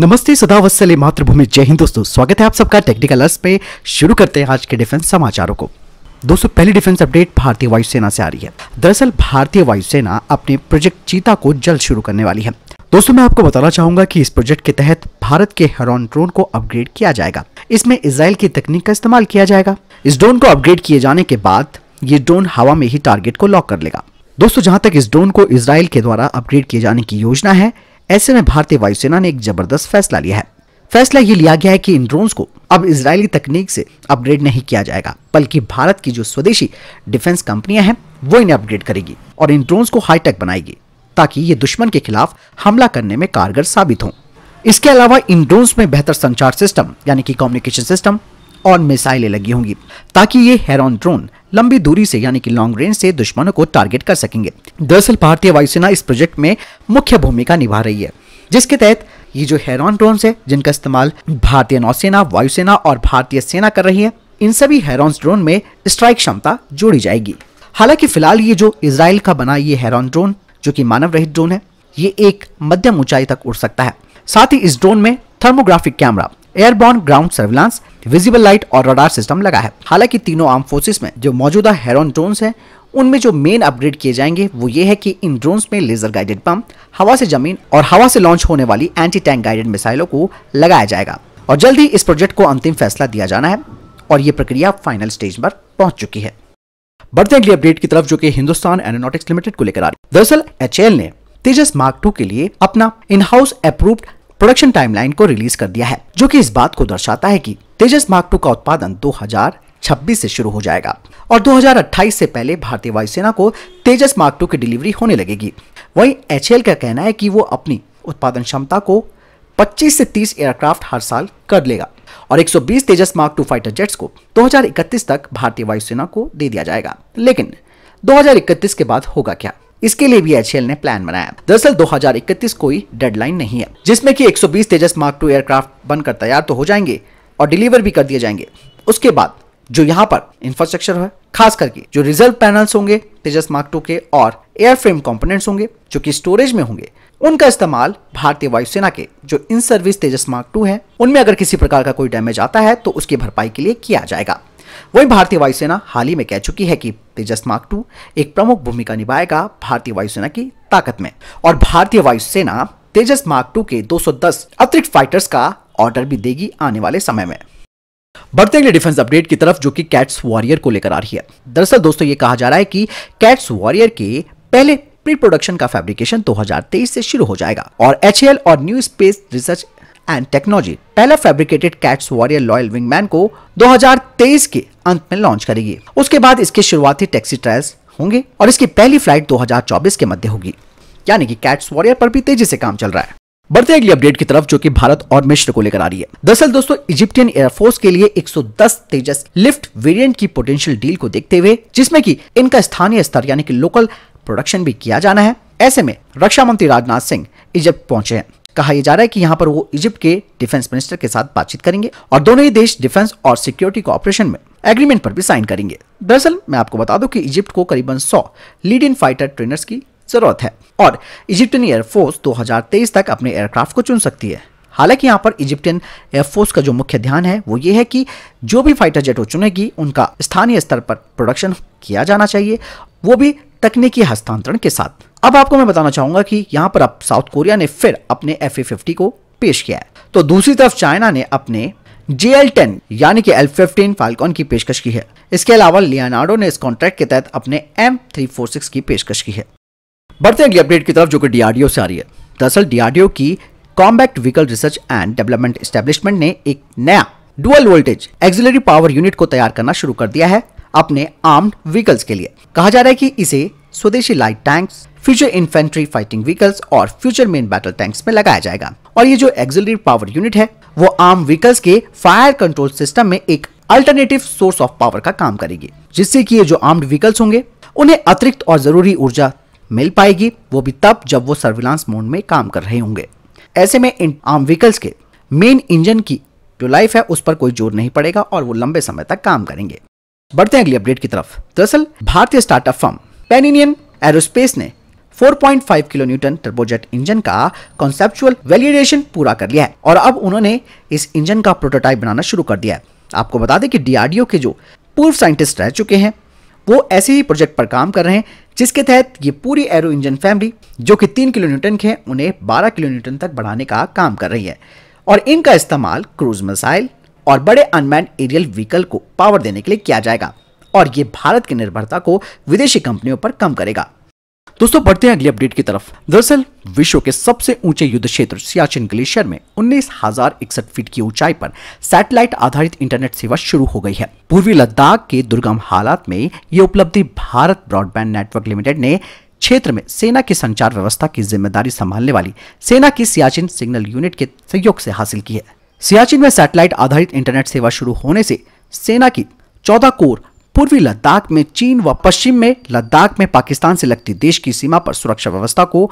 नमस्ते सदावत्सले मातृभूमि जय हिंद दोस्तों स्वागत है आप सबका टेक्निकल अर्स पे शुरू करते हैं आज के डिफेंस समाचारों को दोस्तों पहली डिफेंस अपडेट भारतीय वायुसेना से आ रही है दरअसल भारतीय वायुसेना अपने प्रोजेक्ट चीता को जल्द शुरू करने वाली है दोस्तों मैं आपको बताना चाहूंगा कि इस प्रोजेक्ट के तहत भारत के हेरॉन ड्रोन को अपग्रेड किया जाएगा इसमें इसराइल की तकनीक का इस्तेमाल किया जाएगा इस ड्रोन को अपग्रेड किए जाने के बाद ये ड्रोन हवा में ही टारगेट को लॉक कर लेगा दोस्तों जहां तक इस ड्रोन को इसराइल के द्वारा अपग्रेड किए जाने की योजना है ऐसे में भारतीय वायुसेना ने एक जबरदस्त फैसला लिया है फैसला ये लिया गया है कि इन ड्रोन को अब इसराइली तकनीक से अपग्रेड नहीं किया जाएगा बल्कि भारत की जो स्वदेशी डिफेंस कंपनियां हैं वो इन्हें अपग्रेड करेगी और इन ड्रोन को हाईटेक बनाएगी ताकि ये दुश्मन के खिलाफ हमला करने में कारगर साबित हो इसके अलावा इन ड्रोन में बेहतर संचार सिस्टम यानी कि कम्युनिकेशन सिस्टम और मिसाइलें लगी होंगी ताकि ये हेरॉन ड्रोन लंबी दूरी से यानी कि लॉन्ग रेंज से दुश्मनों को टारगेट कर सकेंगे दरअसल भारतीय वायुसेना इस प्रोजेक्ट में मुख्य भूमिका निभा रही है जिसके तहत ये जो हैरॉन ड्रोन है जिनका इस्तेमाल भारतीय नौसेना वायुसेना और भारतीय सेना कर रही है इन सभी हेरॉन ड्रोन में स्ट्राइक क्षमता जोड़ी जाएगी हालांकि फिलहाल ये जो इसराइल का बना ये हैरॉन ड्रोन जो की मानव रहित ड्रोन है ये एक मध्यम ऊंचाई तक उड़ सकता है साथ ही इस ड्रोन में thermographic camera airborne ground surveillance visible light और रडार सिस्टम लगा है हालांकि तीनों आर्म फोर्सेस में जो मौजूदा हेरोन ड्रोन है उनमें जो मेन अपग्रेड किए जाएंगे वो ये है कि इन ड्रोन्स में लेजर गाइडेड पंप हवा से जमीन और हवा से लॉन्च होने वाली एंटी टैंक गाइडेड मिसाइलों को लगाया जाएगा और जल्द ही इस प्रोजेक्ट को अंतिम फैसला दिया जाना है और ये प्रक्रिया फाइनल स्टेज पर पहुंच चुकी है बढ़ते अगली अपडेट की तरफ जो कि हिंदुस्तान एरोनोटिक्स लिमिटेड को लेकर आ रही दरअसल एच ने तेजस मार्क टू के लिए अपना in house approved production timeline को रिलीज कर दिया है जो कि इस बात को दर्शाता है कि तेजस मार्क टू का उत्पादन 2026 से शुरू हो जाएगा और 2028 से पहले भारतीय वायुसेना को तेजस मार्क टू की डिलीवरी होने लगेगी वही एच का कहना है कि वो अपनी उत्पादन क्षमता को 25 से 30 एयरक्राफ्ट हर साल कर लेगा और 120 Tejas mark two fighter jets को 2031 तक भारतीय वायुसेना को दे दिया जाएगा लेकिन 2031 के बाद होगा क्या इसके लिए भी एच ने प्लान बनाया दरअसल 2031 कोई डेडलाइन नहीं है जिसमें कि 120 तेजस मार्क टू एयरक्राफ्ट बनकर तैयार तो हो जाएंगे और डिलीवर भी कर दिए जाएंगे उसके बाद जो यहाँ पर इंफ्रास्ट्रक्चर है खास करके जो रिजर्व पैनल्स होंगे तेजस मार्क टू के और एयर फ्रेम कॉम्पोनेट होंगे जो की स्टोरेज में होंगे उनका इस्तेमाल भारतीय वायुसेना के जो in service Tejas mark two है उनमें अगर किसी प्रकार का कोई डैमेज आता है तो उसकी भरपाई के लिए किया जाएगा वहीं भारतीय वायुसेना हाल ही में कह चुकी है कि तेजस मार्क टू एक प्रमुख भूमिका निभाएगा भारतीय वायुसेना की ताकत में और भारतीय वायुसेना तेजस मार्क टू के 210 अतिरिक्त फाइटर्स का ऑर्डर भी देगी आने वाले समय में बढ़ते अगले डिफेंस अपडेट की तरफ जो कि कैट्स वॉरियर को लेकर आ रही है दरअसल दोस्तों ये कहा जा रहा है कि कैट्स वॉरियर के पहले प्री प्रोडक्शन का फैब्रिकेशन 2023 से शुरू हो जाएगा और एच और new space research and technology पहला fabricated CATS warrior loyal wingman को 2023 के अंत में लॉन्च करेगी उसके बाद इसके शुरुआती टैक्सी ट्रायल्स होंगे और इसकी पहली फ्लाइट 2024 के मध्य होगी यानी कि कैट्स वॉरियर पर भी तेजी से काम चल रहा है बढ़ते अगली अपडेट की तरफ जो कि भारत और मिश्र को लेकर आ रही है दरअसल दोस्तों इजिप्टियन एयरफोर्स के लिए 110 तेजस लिफ्ट वेरिएंट की पोटेंशियल डील को देखते हुए जिसमें कि इनका स्थानीय स्तर यानी कि लोकल प्रोडक्शन भी किया जाना है ऐसे में रक्षा मंत्री राजनाथ सिंह इजिप्ट पहुंचे हैं कहा यह जा रहा है कि यहाँ पर वो इजिप्ट के डिफेंस मिनिस्टर के साथ बातचीत करेंगे और दोनों ही देश डिफेंस और सिक्योरिटी कॉपरेशन में एग्रीमेंट पर भी साइन करेंगे दरअसल मैं आपको बता दूं कि इजिप्ट को करीबन 100 लीड इन फाइटर ट्रेनर्स की जरूरत है और इजिप्टियन एयरफोर्स 2023 तक अपने एयरक्राफ्ट को चुन सकती है हालांकि यहाँ पर इजिप्टियन एयरफोर्स का जो मुख्य ध्यान है वो ये है कि जो भी फाइटर जेट वो चुनेगी उनका स्थानीय स्तर पर प्रोडक्शन किया जाना चाहिए वो भी तकनीकी हस्तांतरण के साथ अब आपको मैं बताना चाहूंगा कि यहाँ पर अब साउथ कोरिया ने फिर अपने एफ फिफ्टी को पेश किया है तो दूसरी तरफ चाइना ने अपने जे एल टेन यानी कि एल फिफ्टीन फाल्कॉन की पेशकश की है इसके अलावा लियानार्डो ने इस कॉन्ट्रैक्ट के तहत अपने एम थ्री फोर सिक्स की पेशकश की है बढ़ते अगली अपडेट की तरफ जो कि डीआरडीओ से आ रही है दरअसल डीआरडीओ की combat vehicle research and development establishment ने एक नया dual voltage auxiliary power unit को तैयार करना शुरू कर दिया है अपने आर्म्ड व्हीकल्स के लिए कहा जा रहा है कि इसे स्वदेशी light tanks future infantry fighting vehicles और फ्यूचर मेन बैटल टैंक्स में लगाया जाएगा और ये जो एक्सिलरी पावर यूनिट है वो आर्म व्हीकल्स के फायर कंट्रोल सिस्टम में एक अल्टरनेटिव सोर्स ऑफ पावर का काम करेगी जिससे कि ये जो आर्म्ड व्हीकल्स होंगे उन्हें अतिरिक्त और जरूरी ऊर्जा मिल पाएगी वो भी तब जब वो सर्विलांस मोड में काम कर रहे होंगे ऐसे में इन आर्म व्हीकल्स के मेन इंजन की जो लाइफ है उस पर कोई जोर नहीं पड़ेगा और वो लंबे समय तक काम करेंगे बढ़ते हैं अगली अपडेट की तरफ दरअसल भारतीय स्टार्टअप फर्म पेनिनियन एरोस्पेस ने 4.5 किलो न्यूटन टर्बोजेट इंजन का कॉन्सेप्चुअल वैलिडेशन पूरा कर लिया है और अब उन्होंने इस इंजन का प्रोटोटाइप बनाना शुरू कर दिया है आपको बता दें कि डीआरडीओ के जो पूर्व साइंटिस्ट रह चुके हैं वो ऐसे ही प्रोजेक्ट पर काम कर रहे हैं जिसके तहत ये पूरी एरो इंजन फैमिली जो कि तीन किलो न्यूटन के उन्हें बारह किलो न्यूटन तक बढ़ाने का काम कर रही है और इनका इस्तेमाल क्रूज मिसाइल और बड़े अनमैन एरियल व्हीकल को पावर देने के लिए किया जाएगा और ये भारत की निर्भरता को विदेशी कंपनियों पर कम करेगा दोस्तों बढ़ते हैं अगली अपडेट की तरफ दरअसल विश्व के सबसे ऊंचे युद्ध क्षेत्र सियाचिन ग्लेशियर में उन्नीस हजार इकसठ फीट की ऊंचाई पर सैटेलाइट आधारित इंटरनेट सेवा शुरू हो गई है पूर्वी लद्दाख के दुर्गम हालात में ये उपलब्धि भारत ब्रॉडबैंड नेटवर्क लिमिटेड ने क्षेत्र में सेना की संचार व्यवस्था की जिम्मेदारी संभालने वाली सेना की सियाचिन सिग्नल यूनिट के सहयोग से हासिल की है सियाचिन में सैटेलाइट आधारित इंटरनेट सेवा शुरू होने से सेना की चौदह कोर पूर्वी लद्दाख में चीन व पश्चिम में लद्दाख में पाकिस्तान से लगती देश की सीमा पर सुरक्षा व्यवस्था को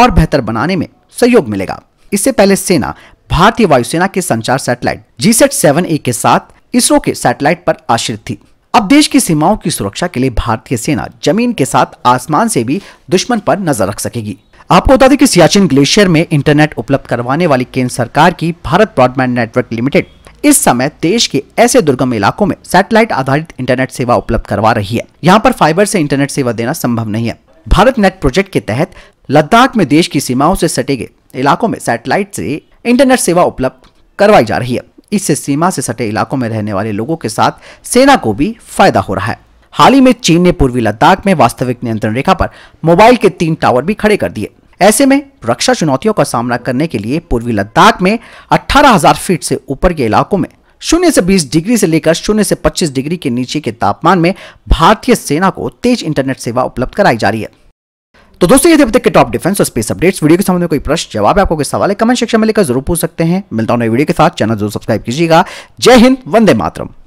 और बेहतर बनाने में सहयोग मिलेगा इससे पहले सेना भारतीय वायुसेना के संचार satellite G sat seven A के साथ इसरो के सैटेलाइट पर आश्रित थी अब देश की सीमाओं की सुरक्षा के लिए भारतीय सेना जमीन के साथ आसमान से भी दुश्मन पर नजर रख सकेगी आपको बता दें कि सियाचिन ग्लेशियर में इंटरनेट उपलब्ध करवाने वाली केंद्र सरकार की भारत ब्रॉडबैंड नेटवर्क लिमिटेड इस समय देश के ऐसे दुर्गम इलाकों में सैटेलाइट आधारित इंटरनेट सेवा उपलब्ध करवा रही है यहाँ पर फाइबर से इंटरनेट सेवा देना संभव नहीं है भारत नेट प्रोजेक्ट के तहत लद्दाख में देश की सीमाओं से सटे गए इलाकों में सैटेलाइट से इंटरनेट सेवा उपलब्ध करवाई जा रही है इससे सीमा से सटे इलाकों में रहने वाले लोगों के साथ सेना को भी फायदा हो रहा है हाल ही में चीन ने पूर्वी लद्दाख में वास्तविक नियंत्रण रेखा पर मोबाइल के तीन टावर भी खड़े कर दिए ऐसे में रक्षा चुनौतियों का सामना करने के लिए पूर्वी लद्दाख में 18,000 फीट से ऊपर के इलाकों में शून्य से 20 डिग्री से लेकर शून्य से 25 डिग्री के नीचे के तापमान में भारतीय सेना को तेज इंटरनेट सेवा उपलब्ध कराई जा रही है तो दोस्तों ये थे अब तक के टॉप डिफेंस और स्पेस अपडेट्स वीडियो के संबंध में कोई प्रश्न जवाब आपको कोई सवाल है कमेंट सेक्शन में लेकर जरूर पूछ सकते हैं मिलता हूं नए वीडियो के साथ चैनल जरूर सब्सक्राइब कीजिएगा जय हिंद वंदे मातरम